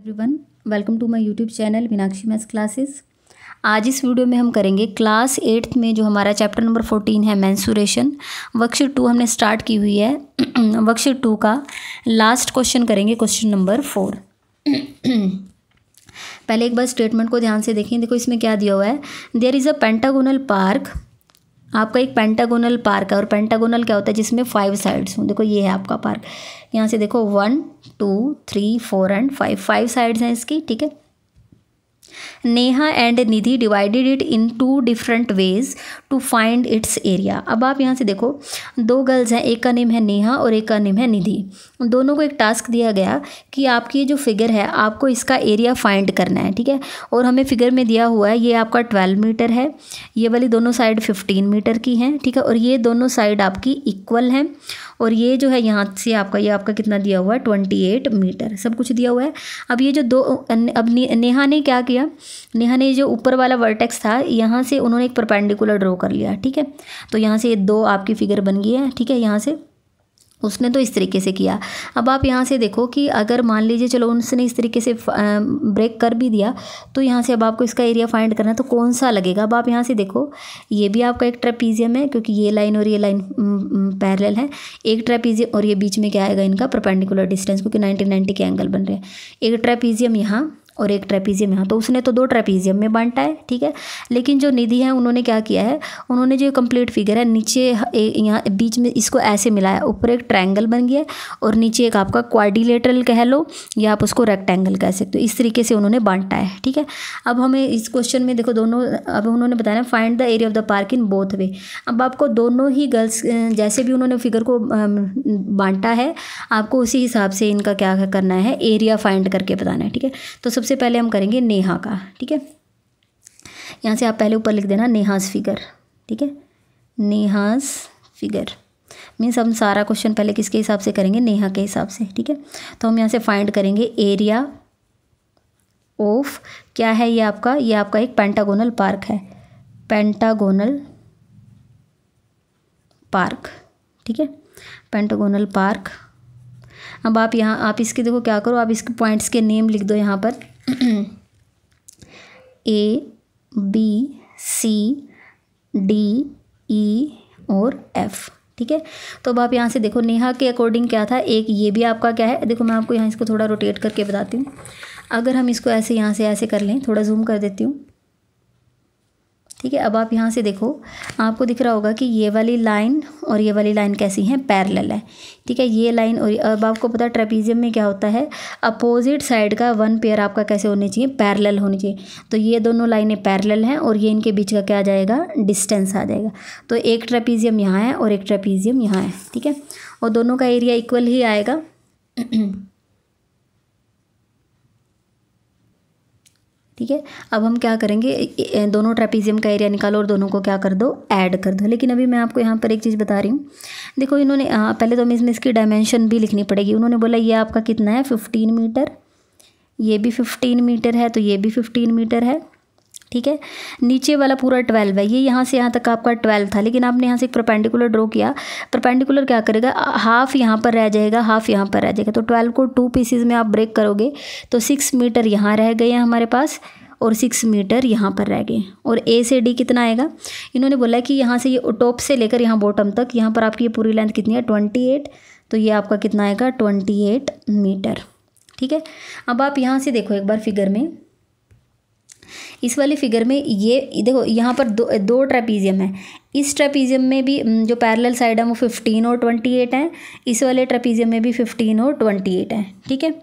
Everyone welcome to my YouTube channel Meenakshi maths classes आज इस video में हम करेंगे क्लास एट्थ में जो हमारा चैप्टर नंबर फोर्टीन है मैंसूरेशन वक्श टू हमने स्टार्ट की हुई है वक्श टू का लास्ट क्वेश्चन करेंगे क्वेश्चन नंबर फोर पहले एक बार स्टेटमेंट को ध्यान से देखें देखो इसमें क्या दिया हुआ है there is a pentagonal park आपका एक पेंटागोनल पार्क है और पेंटागोनल क्या होता है जिसमें फाइव साइड्स हों देखो ये है आपका पार्क यहाँ से देखो one two three four and five five sides हैं इसकी ठीक है Neha and Nidhi divided it in two different ways to find its area अब आप यहाँ से देखो दो गर्ल्स हैं एक का नेम है नेहा और एक का नेम है निधि दोनों को एक टास्क दिया गया कि आपकी जो फिगर है आपको इसका एरिया फाइंड करना है ठीक है और हमें फिगर में दिया हुआ है ये आपका ट्वेल्व मीटर है ये वाली दोनों साइड फिफ्टीन मीटर की हैं ठीक है और ये दोनों साइड आपकी इक्वल हैं और ये जो है यहाँ से आपका ये आपका कितना दिया हुआ है ट्वेंटी एट मीटर सब कुछ दिया हुआ है अब ये जो दो अब नेहा ने क्या किया नेहा ने जो ऊपर वाला वर्टेक्स था यहाँ से उन्होंने एक परपेंडिकुलर ड्रॉ कर लिया ठीक है तो यहाँ से ये दो आपकी फिगर बन गई है ठीक है यहाँ से उसने तो इस तरीके से किया अब आप यहाँ से देखो कि अगर मान लीजिए चलो उसने इस तरीके से ब्रेक कर भी दिया तो यहाँ से अब आपको इसका एरिया फाइंड करना है तो कौन सा लगेगा अब आप यहाँ से देखो ये भी आपका एक ट्रेपीजियम है क्योंकि ये लाइन और ये लाइन पैरेलल है एक ट्रेपीजियम और ये बीच में क्या आएगा इनका परपेंडिकुलर डिस्टेंस क्योंकि नाइन्टी नाइन्टी के एंगल बन रहे हैं एक ट्रेपीजियम यहाँ और एक ट्रेपीजियम यहाँ तो उसने तो दो ट्रेपीजियम में बांटा है ठीक है लेकिन जो निधि है उन्होंने क्या किया है उन्होंने जो कंप्लीट फिगर है नीचे यहाँ बीच में इसको ऐसे मिलाया ऊपर एक ट्रायंगल बन गया और नीचे एक आपका क्वाडिलेटरल कह लो या आप उसको रेक्टेंगल कह सकते हो इस तरीके से उन्होंने बांटा है ठीक है अब हमें इस क्वेश्चन में देखो दोनों अब उन्होंने बताया find the area of the park in both ways अब आपको दोनों ही गर्ल्स जैसे भी उन्होंने फिगर को बांटा है आपको उसी हिसाब से इनका क्या करना है एरिया फाइंड करके बताना है ठीक है तो सबसे सबसे पहले हम करेंगे नेहा का ठीक है यहाँ से आप पहले ऊपर लिख देना नेहाज फिगर ठीक है नेहाज फिगर मीन्स हम सारा क्वेश्चन पहले किसके हिसाब से करेंगे नेहा के हिसाब से ठीक है तो हम यहाँ से फाइंड करेंगे एरिया ऑफ क्या है ये आपका ये आपका एक पेंटागोनल पार्क है पेंटागोनल पार्क ठीक है पेंटागोनल पार्क अब आप यहाँ आप इसके देखो क्या करो आप इसके पॉइंट्स के नेम लिख दो यहाँ पर ए बी सी डी ई और एफ़ ठीक है तो अब आप यहाँ से देखो नेहा के अकॉर्डिंग क्या था एक ये भी आपका क्या है देखो मैं आपको यहाँ इसको थोड़ा रोटेट करके बताती हूँ अगर हम इसको ऐसे यहाँ से ऐसे कर लें थोड़ा जूम कर देती हूँ ठीक है अब आप यहाँ से देखो आपको दिख रहा होगा कि ये वाली लाइन और ये वाली लाइन कैसी है पैरेलल है ठीक है ये लाइन और अब आपको पता है ट्रेपीजियम में क्या होता है अपोजिट साइड का वन पेयर आपका कैसे होने चाहिए पैरेलल होने चाहिए तो ये दोनों लाइनें पैरेलल हैं और ये इनके बीच का क्या आ जाएगा डिस्टेंस आ जाएगा तो एक ट्रेपीजियम यहाँ है और एक ट्रेपीजियम यहाँ है ठीक है और दोनों का एरिया इक्वल ही आएगा ठीक है अब हम क्या करेंगे दोनों ट्रेपीजियम का एरिया निकालो और दोनों को क्या कर दो ऐड कर दो लेकिन अभी मैं आपको यहाँ पर एक चीज़ बता रही हूँ देखो इन्होंने पहले तो हमें इसमें इसकी डायमेंशन भी लिखनी पड़ेगी उन्होंने बोला ये आपका कितना है फिफ्टीन मीटर ये भी फिफ्टीन मीटर है तो ये भी फिफ्टीन मीटर है ठीक है नीचे वाला पूरा ट्वेल्व है ये यहाँ से यहाँ तक आपका ट्वेल्व था लेकिन आपने यहाँ से एक परपेंडिकुलर ड्रॉ किया परपेंडिकुलर क्या करेगा हाफ यहाँ पर रह जाएगा हाफ यहाँ पर रह जाएगा तो ट्वेल्व को टू पीसीज में आप ब्रेक करोगे तो सिक्स मीटर यहाँ रह गए हैं हमारे पास और सिक्स मीटर यहाँ पर रह गए और ए से डी कितना आएगा इन्होंने बोला कि यहाँ से ये यह टॉप से लेकर यहाँ बॉटम तक यहाँ पर आपकी ये पूरी लेंथ कितनी है ट्वेंटी एट तो ये आपका कितना आएगा ट्वेंटी एट मीटर ठीक है अब आप यहाँ से देखो एक बार फिगर में इस वाले फिगर में ये देखो यहाँ पर दो दो ट्रेपीजियम है इस ट्रेपीजियम में भी जो पैरेलल साइड है वो फिफ्टीन और ट्वेंटी एट है इस वाले ट्रेपीजियम में भी फिफ्टीन और ट्वेंटी एट है ठीक है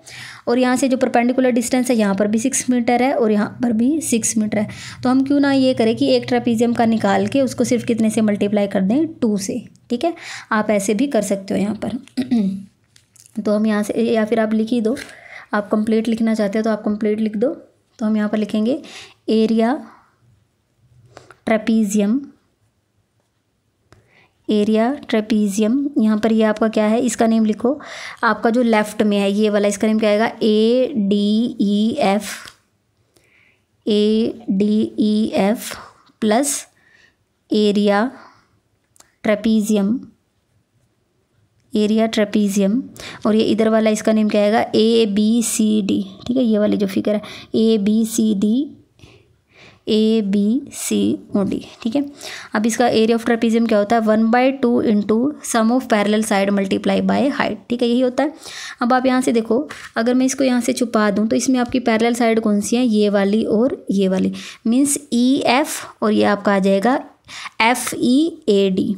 और यहाँ से जो परपेंडिकुलर डिस्टेंस है यहाँ पर भी सिक्स मीटर है और यहाँ पर भी सिक्स मीटर है तो हम क्यों ना ये करें कि एक ट्रेपीजियम का निकाल के उसको सिर्फ कितने से मल्टीप्लाई कर दें टू से ठीक है आप ऐसे भी कर सकते हो यहाँ पर तो हम यहाँ से या फिर आप लिख ही दो आप कंप्लीट लिखना चाहते हो तो आप कंप्लीट लिख दो तो हम यहाँ पर लिखेंगे एरिया ट्रेपीजियम एरिया ट्रेपीजियम यहाँ पर ये आपका क्या है इसका नेम लिखो आपका जो लेफ़्ट में है ये वाला इसका नेम क्या आएगा A D E F A D E F plus area trapezium area trapezium और ये इधर वाला इसका नेम क्या आएगा ए बी सी डी ठीक है ये वाली जो फिगर है A B C D A B C O D ठीक है अब इसका एरिया ऑफ ट्रेपीजियम क्या होता है one by two into sum of parallel side multiply by height ठीक है यही होता है अब आप यहाँ से देखो अगर मैं इसको यहाँ से छुपा दूँ तो इसमें आपकी पैरेलल साइड कौन सी है ये वाली और ये वाली मीन्स ई एफ और ये आपका आ जाएगा F E A D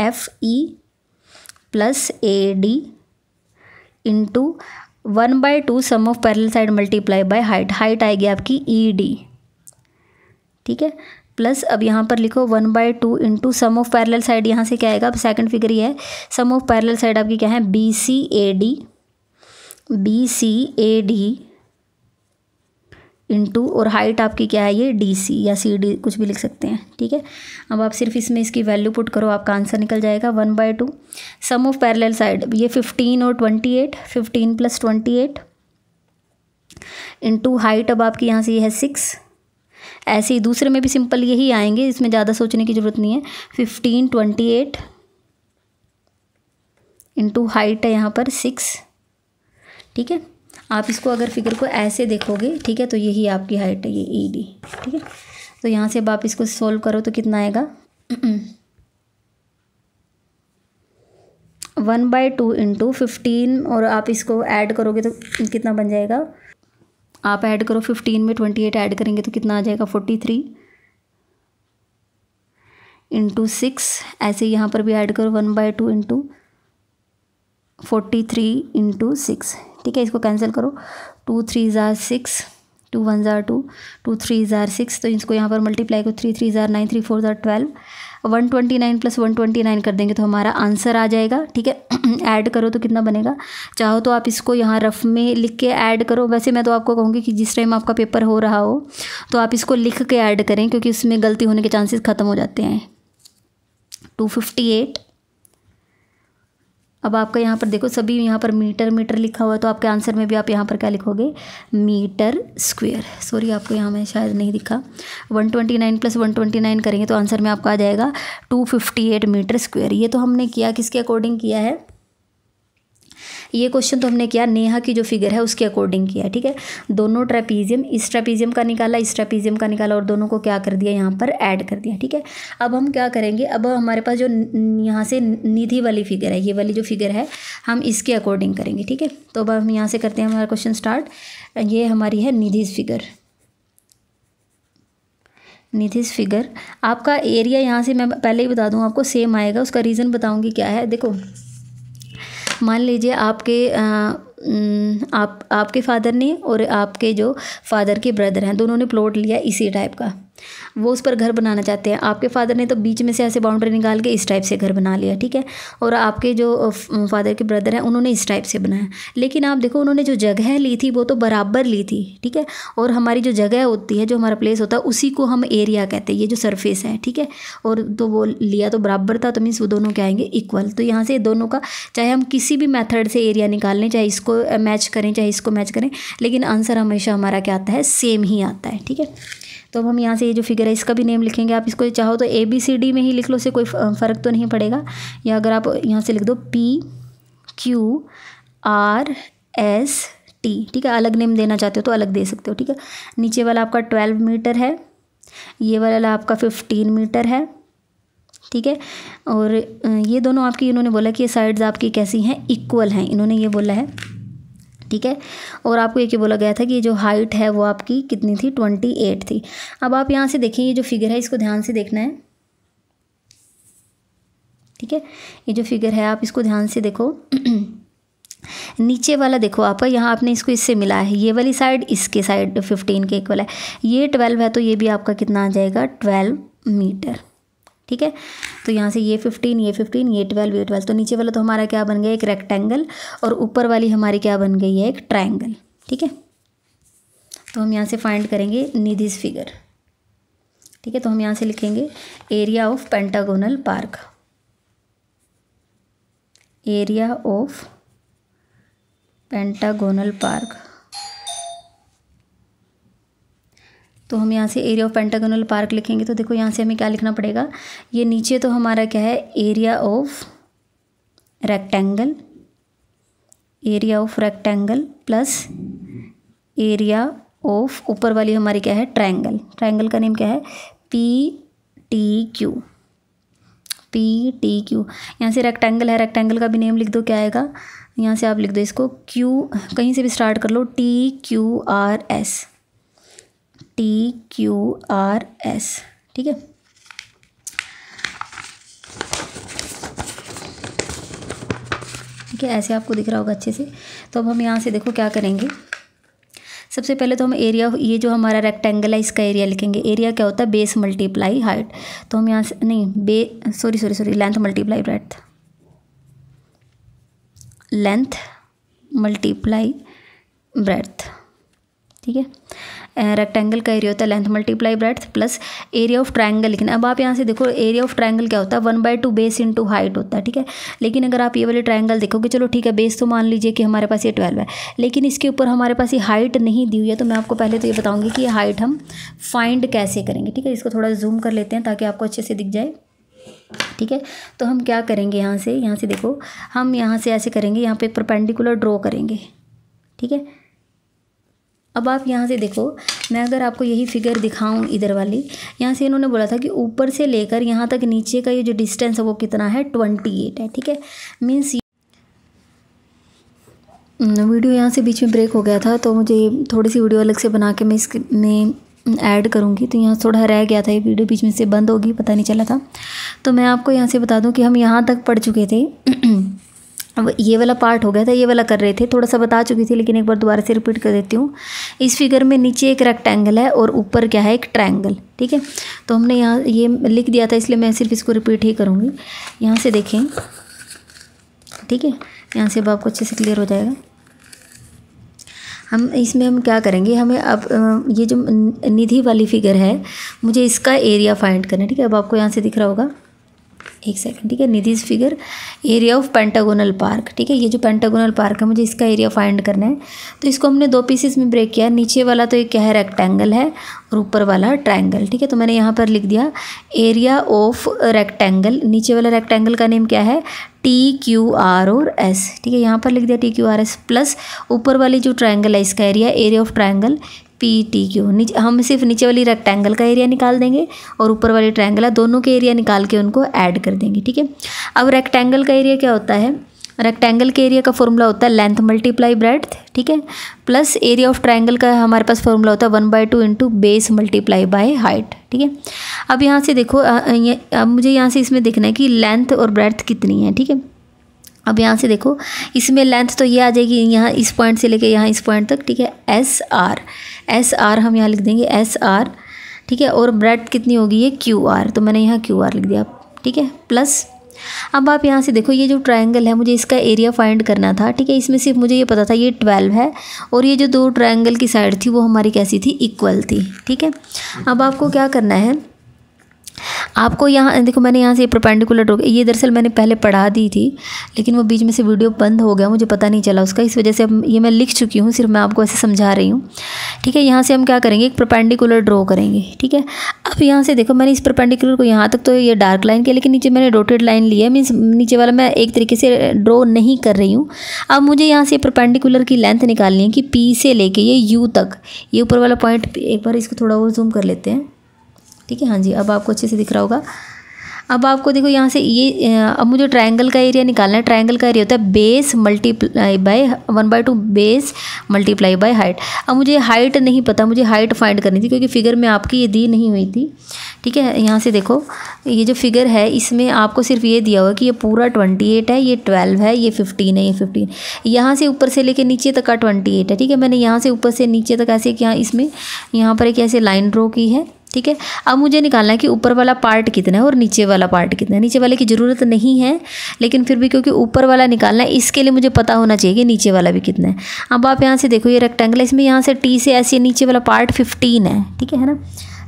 F E plus A D into one by two sum of parallel side multiply by height height आएगी आपकी ई e डी ठीक है प्लस अब यहाँ पर लिखो one by two into sum of parallel side यहाँ से क्या आएगा अब सेकंड फिगर ये है सम ऑफ पैरल साइड आपकी क्या है B C A D B C A D two और हाइट आपकी क्या है ये डी सी या सी डी कुछ भी लिख सकते हैं ठीक है अब आप सिर्फ इसमें इसकी वैल्यू पुट करो आपका आंसर निकल जाएगा one by two sum of parallel side ये फिफ्टीन और twenty eight fifteen plus twenty eight into height अब आपकी यहाँ से ये है सिक्स ऐसे ही दूसरे में भी सिंपल यही आएंगे इसमें ज़्यादा सोचने की ज़रूरत नहीं है fifteen twenty eight into height है यहाँ पर सिक्स ठीक है आप इसको अगर फिगर को ऐसे देखोगे ठीक है तो यही आपकी हाइट है ये ई e डी ठीक है तो यहाँ से अब आप इसको सोल्व करो तो कितना आएगा one by two into fifteen और आप इसको ऐड करोगे तो कितना बन जाएगा आप ऐड करो फिफ्टीन में ट्वेंटी एट ऐड करेंगे तो कितना आ जाएगा फोर्टी थ्री इंटू सिक्स ऐसे यहाँ पर भी ऐड करो one by two into forty three into six ठीक है इसको कैंसिल करो two three are six two one are two two three are six तो इसको यहाँ पर मल्टीप्लाई करो three three are nine three four are twelve one twenty nine plus one twenty nine कर देंगे तो हमारा आंसर आ जाएगा ठीक है ऐड करो तो कितना बनेगा चाहो तो आप इसको यहाँ रफ में लिख के ऐड करो वैसे मैं तो आपको कहूँगी कि जिस टाइम आपका पेपर हो रहा हो तो आप इसको लिख के ऐड करें क्योंकि उसमें गलती होने के चांसेस ख़त्म हो जाते हैं टू फिफ्टी एट अब आपका यहाँ पर देखो सभी यहाँ पर मीटर मीटर लिखा हुआ है तो आपके आंसर में भी आप यहाँ पर क्या लिखोगे मीटर स्क्वेयर सॉरी आपको यहाँ में शायद नहीं दिखा 129 प्लस 129 करेंगे तो आंसर में आपका आ जाएगा 258 मीटर स्क्वेयर ये तो हमने किया किसके अकॉर्डिंग किया है ये क्वेश्चन तो हमने किया नेहा की जो फिगर है उसके अकॉर्डिंग किया ठीक है दोनों ट्रेपीजियम इस ट्रेपीजियम का निकाला इस ट्रेपीजियम का निकाला और दोनों को क्या कर दिया यहाँ पर ऐड कर दिया ठीक है अब हम क्या करेंगे अब हमारे पास जो यहाँ से निधि वाली फिगर है ये वाली जो फिगर है हम इसके अकॉर्डिंग करेंगे ठीक है तो अब हम यहाँ से करते हैं हमारा क्वेश्चन स्टार्ट ये हमारी है निधिज फिगर निधिस फिगर आपका एरिया यहाँ से मैं पहले ही बता दूँ आपको सेम आएगा उसका रीज़न बताऊँगी क्या है देखो मान लीजिए आपके आप आपके फ़ादर ने और आपके जो फ़ादर के ब्रदर हैं दोनों ने प्लॉट लिया इसी टाइप का वो उस पर घर बनाना चाहते हैं आपके फादर ने तो बीच में से ऐसे बाउंड्री निकाल के इस टाइप से घर बना लिया ठीक है और आपके जो फादर के ब्रदर हैं उन्होंने इस टाइप से बनाया लेकिन आप देखो उन्होंने जो जगह ली थी वो तो बराबर ली थी ठीक है और हमारी जो जगह होती है जो हमारा प्लेस होता है उसी को हम एरिया कहते हैं ये जो सरफेस है ठीक है और तो वो लिया तो बराबर था तो मीन्स वो दोनों क्या आएंगे इक्वल तो यहाँ से दोनों का चाहे हम किसी भी मैथड से एरिया निकाल लें चाहे इसको मैच करें चाहे इसको मैच करें लेकिन आंसर हमेशा हमारा क्या आता है सेम ही आता है ठीक है तो अब हम यहाँ से ये जो फिगर है इसका भी नेम लिखेंगे आप इसको चाहो तो ए बी सी डी में ही लिख लो उससे कोई फ़र्क तो नहीं पड़ेगा या अगर आप यहाँ से लिख दो P Q R S T ठीक है अलग नेम देना चाहते हो तो अलग दे सकते हो ठीक है नीचे वाला आपका ट्वेल्व मीटर है ये वाला आपका फिफ्टीन मीटर है ठीक है और ये दोनों आपकी इन्होंने बोला कि ये साइड्स आपकी कैसी हैं इक्वल हैं इन्होंने ये बोला है ठीक है और आपको एक ही बोला गया था कि जो हाइट है वो आपकी कितनी थी ट्वेंटी एट थी अब आप यहाँ से देखें ये जो फिगर है इसको ध्यान से देखना है ठीक है ये जो फिगर है आप इसको ध्यान से देखो नीचे वाला देखो आपका यहाँ आपने इसको इससे मिला है ये वाली साइड इसके साइड फिफ्टीन के इक्वल है ये ट्वेल्व है तो ये भी आपका कितना आ जाएगा ट्वेल्व मीटर ठीक है तो यहाँ से ये फिफ्टीन ये फिफ्टीन ये ट्वेल्व ये ट्वेल्व तो नीचे वाला तो हमारा क्या बन गया एक रेक्टेंगल और ऊपर वाली हमारी क्या बन गई है एक ट्राइंगल ठीक है तो हम यहाँ से फाइंड करेंगे निधिस फिगर ठीक है तो हम यहाँ से लिखेंगे area of pentagonal park area of pentagonal park तो हम यहाँ से एरिया ऑफ पेंटागोनल पार्क लिखेंगे तो देखो यहाँ से हमें क्या लिखना पड़ेगा ये नीचे तो हमारा क्या है area of rectangle area of rectangle plus area of ऊपर वाली हमारी क्या है ट्रायंगल ट्रायंगल का नेम क्या है P T Q P T Q यहाँ से रेक्टेंगल है रेक्टेंगल का भी नेम लिख दो क्या आएगा यहाँ से आप लिख दो इसको क्यू कहीं से भी स्टार्ट कर लो T Q R S T Q R S ठीक है ठीक है ऐसे आपको दिख रहा होगा अच्छे से तो अब हम यहाँ से देखो क्या करेंगे सबसे पहले तो हम एरिया ये जो हमारा रेक्टेंगल है इसका एरिया लिखेंगे एरिया क्या होता है बेस मल्टीप्लाई हाइट तो हम यहाँ से नहीं बे sorry sorry sorry length multiply breadth length multiply breadth ठीक है रेक्टेंगल का एरिया होता है length multiply breadth plus area of triangle लिखना अब आप यहाँ से देखो एरिया ऑफ ट्राइंगल क्या होता है one by two base into height होता है ठीक है लेकिन अगर आप ये वाले ट्राइंगल देखोगे चलो ठीक है बेस तो मान लीजिए कि हमारे पास ये ट्वेल्व है लेकिन इसके ऊपर हमारे पास ये हाइट नहीं दी हुई है तो मैं आपको पहले तो ये बताऊँगी कि ये हाइट हम फाइंड कैसे करेंगे ठीक है इसको थोड़ा जूम कर लेते हैं ताकि आपको अच्छे से दिख जाए ठीक है तो हम क्या करेंगे यहाँ से यहाँ से देखो हम यहाँ से ऐसे करेंगे यहाँ पर एक परपेंडिकुलर ड्रॉ करेंगे ठीक है अब आप यहाँ से देखो मैं अगर आपको यही फिगर दिखाऊं इधर वाली यहाँ से इन्होंने बोला था कि ऊपर से लेकर यहाँ तक नीचे का ये जो डिस्टेंस है वो कितना है ट्वेंटी एट है ठीक है मीन्स वीडियो यहाँ से बीच में ब्रेक हो गया था तो मुझे थोड़ी सी वीडियो अलग से बना के मैं इसमें ऐड करूँगी तो यहाँ थोड़ा रह गया था ये वीडियो बीच में से बंद होगी पता नहीं चला था तो मैं आपको यहाँ से बता दूँ कि हम यहाँ तक पढ़ चुके थे अब ये वाला पार्ट हो गया था ये वाला कर रहे थे थोड़ा सा बता चुकी थी लेकिन एक बार दोबारा से रिपीट कर देती हूँ इस फिगर में नीचे एक रेक्टेंगल है और ऊपर क्या है एक ट्रायंगल ठीक है तो हमने यहाँ ये लिख दिया था इसलिए मैं सिर्फ इसको रिपीट ही करूँगी यहाँ से देखें ठीक है यहाँ से अब आपको अच्छे से क्लियर हो जाएगा हम इसमें हम क्या करेंगे हमें अब ये जो निधि वाली फिगर है मुझे इसका एरिया फाइंड करना है ठीक है अब आपको यहाँ से दिख रहा होगा एक सेकंड ठीक है Nidhi's figure area of pentagonal park ठीक है ये जो पेंटागोनल पार्क है मुझे इसका एरिया फाइंड करना है तो इसको हमने दो पीसेस में ब्रेक किया नीचे वाला तो एक क्या है रेक्टेंगल है और ऊपर वाला ट्रायंगल ठीक है तो मैंने यहाँ पर लिख दिया एरिया ऑफ रेक्टेंगल नीचे वाला रेक्टेंगल का नेम क्या है टी क्यू आर और एस ठीक है यहाँ पर लिख दिया T Q R S plus ऊपर वाली जो ट्राइंगल है इसका area area of triangle P T Q नीचे हम सिर्फ नीचे वाली रेक्टेंगल का एरिया निकाल देंगे और ऊपर वाली ट्रैंगल है दोनों के एरिया निकाल के उनको ऐड कर देंगे ठीक है अब रेक्टेंगल का एरिया क्या होता है रेक्टेंगल के एरिया का फॉर्मूला होता है लेंथ मल्टीप्लाई ब्रेड्थ ठीक है प्लस एरिया ऑफ ट्रायंगल का हमारे पास फॉर्मूला होता है one by two into base multiply by height ठीक है अब यहाँ से देखो अब मुझे यहाँ से इसमें देखना है कि लेंथ और ब्रेड्थ कितनी है ठीक है अब यहाँ से देखो इसमें लेंथ तो ये आ जाएगी यहाँ इस पॉइंट से लेके यहाँ इस पॉइंट तक ठीक है एस आर एस आर हम यहाँ लिख देंगे एस आर ठीक है और ब्रेड कितनी होगी ये क्यू आर तो मैंने यहाँ क्यू आर लिख दिया ठीक है प्लस अब आप यहाँ से देखो ये जो ट्रायंगल है मुझे इसका एरिया फाइंड करना था ठीक है इसमें सिर्फ मुझे ये पता था ये ट्वेल्व है और ये जो दो ट्रायंगल की साइड थी वो हमारी कैसी थी इक्वल थी ठीक है अब आपको क्या करना है आपको यहाँ देखो मैंने यहाँ से ये परपेंडिकुलर ड्रो ये दरअसल मैंने पहले पढ़ा दी थी लेकिन वो बीच में से वीडियो बंद हो गया मुझे पता नहीं चला उसका इस वजह से अब ये मैं लिख चुकी हूँ सिर्फ मैं आपको ऐसे समझा रही हूँ ठीक है यहाँ से हम क्या करेंगे एक परपेंडिकुलर ड्रॉ करेंगे ठीक है अब यहाँ से देखो मैंने इस परपेंडिकुलर को यहाँ तक तो ये डार्क लाइन किया लेकिन नीचे मैंने डोटेड लाइन लिया मीन्स नीचे वाला मैं एक तरीके से ड्रॉ नहीं कर रही हूँ अब मुझे यहाँ से परपेंडिकुलर की लेंथ निकालनी है कि पी से लेके ये यू तक ये ऊपर वाला पॉइंट एक बार इसको थोड़ा और जूम कर लेते हैं ठीक है हाँ जी अब आपको अच्छे से दिख रहा होगा अब आपको देखो यहाँ से ये अब मुझे ट्रायंगल का एरिया निकालना है ट्रायंगल का एरिया होता है base multiply by one by two base multiply by height अब मुझे हाइट नहीं पता मुझे हाइट फाइंड करनी थी क्योंकि फिगर में आपकी ये दी नहीं हुई थी ठीक है यहाँ से देखो ये जो फिगर है इसमें आपको सिर्फ ये दिया हुआ कि ये पूरा ट्वेंटी एट है ये ट्वेल्व है ये फिफ्टीन है ये फिफ्टीन यहाँ से ऊपर से लेके नीचे तक का ट्वेंटी एट है ठीक है मैंने यहाँ से ऊपर से नीचे तक ऐसे क्या इसमें यहाँ पर एक ऐसे लाइन ड्रॉ की है ठीक है अब मुझे निकालना है कि ऊपर वाला पार्ट कितना है और नीचे वाला पार्ट कितना है नीचे वाले की ज़रूरत नहीं है लेकिन फिर भी क्योंकि ऊपर वाला निकालना है इसके लिए मुझे पता होना चाहिए कि नीचे वाला भी कितना है अब आप यहाँ से देखो ये रेक्टेंगल इसमें यहाँ से टी से ऐसे नीचे वाला पार्ट फिफ्टीन है ठीक है ना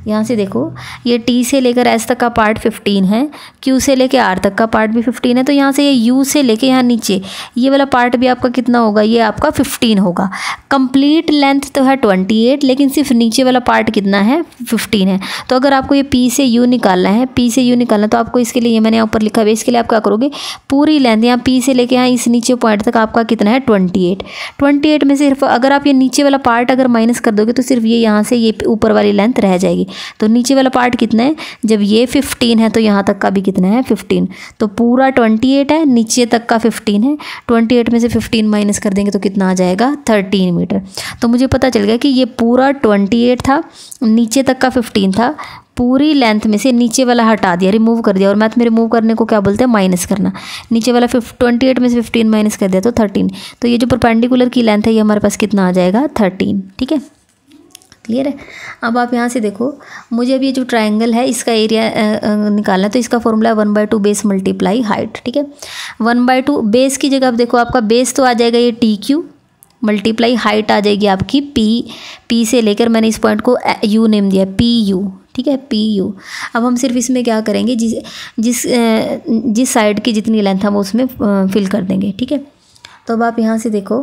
यहाँ से देखो ये टी से लेकर एस तक का पार्ट फिफ्टीन है क्यू से लेकर आर तक का पार्ट भी फिफ्टीन है तो यहाँ से ये यू से लेकर यहाँ नीचे ये वाला पार्ट भी आपका कितना होगा ये आपका फिफ्टीन होगा कंप्लीट लेंथ तो है ट्वेंटी एट लेकिन सिर्फ नीचे वाला पार्ट कितना है फिफ्टीन है तो अगर आपको ये पी से यू निकालना है पी से यू निकालना तो आपको इसके लिए ये मैंने यहाँ ऊपर लिखा हुआ इसके लिए आप क्या करोगे पूरी लेंथ यहाँ पी से लेकर यहाँ इस नीचे पॉइंट तक आपका कितना है ट्वेंटी एट ट्वेंटी एट में सिर्फ अगर आप ये नीचे वाला पार्ट अगर माइनस कर दोगे तो सिर्फ ये यहाँ से ये ऊपर वाली लेंथ रह जाएगी तो नीचे वाला पार्ट कितना है जब ये फिफ्टीन है तो यहाँ तक का भी कितना है फिफ्टीन तो पूरा ट्वेंटी एट है नीचे तक का फिफ्टीन है ट्वेंटी एट में से फिफ्टीन माइनस कर देंगे तो कितना आ जाएगा थर्टीन मीटर तो मुझे पता चल गया कि ये पूरा ट्वेंटी एट था नीचे तक का फिफ्टीन था पूरी लेंथ में से नीचे वाला हटा दिया रिमूव कर दिया और मैथ में रिमूव करने को क्या बोलते हैं माइनस करना नीचे वाला फिफ ट्वेंटी एट में से फिफ्टीन माइनस कर दिया तो थर्टीन तो ये जो परपेंडिकुलर की लेंथ है ये हमारे पास कितना आ जाएगा थर्टीन ठीक है क्लियर है अब आप यहाँ से देखो मुझे अभी ये जो ट्राइंगल है इसका एरिया निकालना तो इसका फॉर्मूला है one by two base multiply height ठीक है वन बाय टू बेस की जगह आप देखो आपका बेस तो आ जाएगा ये टी क्यू मल्टीप्लाई हाइट आ जाएगी आपकी पी पी से लेकर मैंने इस पॉइंट को यू नेम दिया पी यू ठीक है पी यू अब हम सिर्फ इसमें क्या करेंगे जिस जिस जिस साइड की जितनी लेंथ हम उसमें फिल कर देंगे ठीक है तो अब आप यहाँ से देखो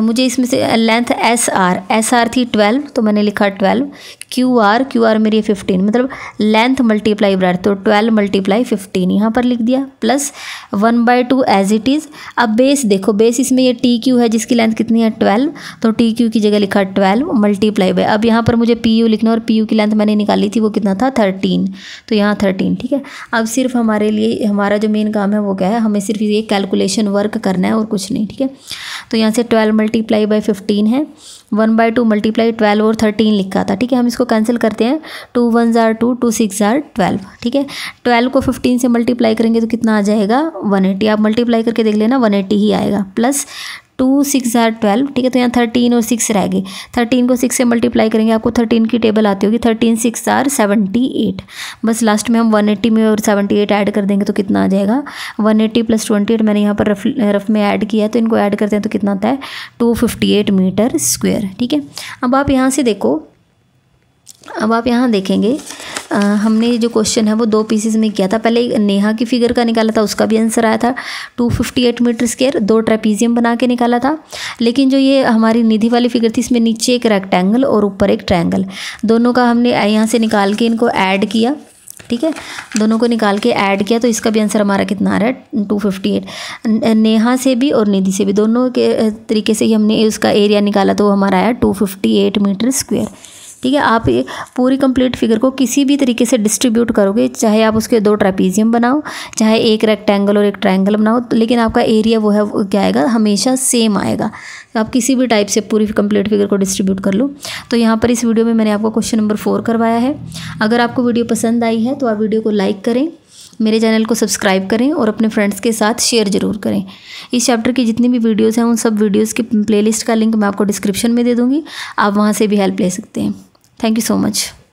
मुझे इसमें से length S R S R थी ट्वेल्व तो मैंने लिखा twelve Q R Q R मेरी फिफ्टीन मतलब लेंथ मल्टीप्लाई ब्रेड तो ट्वेल्व मल्टीप्लाई फिफ्टीन यहाँ पर लिख दिया plus one by two as it is अब बेस देखो बेस इसमें ये टी क्यू है जिसकी लेंथ कितनी है ट्वेल्व तो टी क्यू की जगह लिखा ट्वेल्व मल्टीप्लाई बाय अब यहाँ पर मुझे पी यू लिखना और पी यू की लेंथ मैंने निकाली थी वो कितना था थर्टीन तो यहाँ थर्टीन ठीक है अब सिर्फ हमारे लिए हमारा जो मेन काम है वो क्या है हमें सिर्फ ये कैलकुलेशन वर्क करना है और कुछ नहीं ठीक है तो यहाँ से ट्वेल्व मल्टीप्लाई बाई फिफ्टीन है one by two multiply twelve और थर्टीन लिखा था ठीक है हम इसको कैंसिल करते हैं two one are two two six are twelve ठीक है ट्वेल्व को फिफ्टीन से मल्टीप्लाई करेंगे तो कितना आ जाएगा वन एटी आप मल्टीप्लाई करके देख लेना वन एटी ही आएगा plus two six are twelve ठीक है तो यहाँ थर्टीन और सिक्स रह गए थर्टीन को सिक्स से मल्टीप्लाई करेंगे आपको थर्टीन की टेबल आती होगी thirteen six are seventy eight बस लास्ट में हम वन एट्टी में और सेवेंटी एट ऐड कर देंगे तो कितना आ जाएगा one eighty plus twenty eight मैंने यहाँ पर रफ रफ में ऐड किया है तो इनको ऐड करते हैं तो कितना आता है two fifty eight metre square ठीक है अब आप यहाँ से देखो अब आप यहाँ देखेंगे आ, हमने जो क्वेश्चन है वो दो पीसेस में किया था पहले नेहा की फिगर का निकाला था उसका भी आंसर आया था 258 मीटर स्क्वायर दो ट्रेपीजियम बना के निकाला था लेकिन जो ये हमारी निधि वाली फिगर थी इसमें नीचे एक रेक्टेंगल और ऊपर एक ट्रायंगल दोनों का हमने यहाँ से निकाल के इनको ऐड किया ठीक है दोनों को निकाल के ऐड किया तो इसका भी आंसर हमारा कितना आ रहा है टू फिफ्टी एट नेहा से भी और निधि से भी दोनों के तरीके से ही हमने उसका एरिया निकाला तो वो हमारा आया two fifty eight metre square ठीक है आप पूरी कंप्लीट फिगर को किसी भी तरीके से डिस्ट्रीब्यूट करोगे चाहे आप उसके दो ट्रेपीजियम बनाओ चाहे एक रेक्टेंगल और एक ट्राइंगल बनाओ तो लेकिन आपका एरिया वो है वो क्या आएगा हमेशा सेम आएगा तो आप किसी भी टाइप से पूरी कंप्लीट फिगर को डिस्ट्रीब्यूट कर लो तो यहाँ पर इस वीडियो में मैंने आपको क्वेश्चन नंबर फोर करवाया है अगर आपको वीडियो पसंद आई है तो आप वीडियो को लाइक करें मेरे चैनल को सब्सक्राइब करें और अपने फ्रेंड्स के साथ शेयर जरूर करें इस चैप्टर की जितनी भी वीडियोस हैं उन सब वीडियोस की प्लेलिस्ट का लिंक मैं आपको डिस्क्रिप्शन में दे दूँगी आप वहाँ से भी हेल्प ले सकते हैं Thank you so much.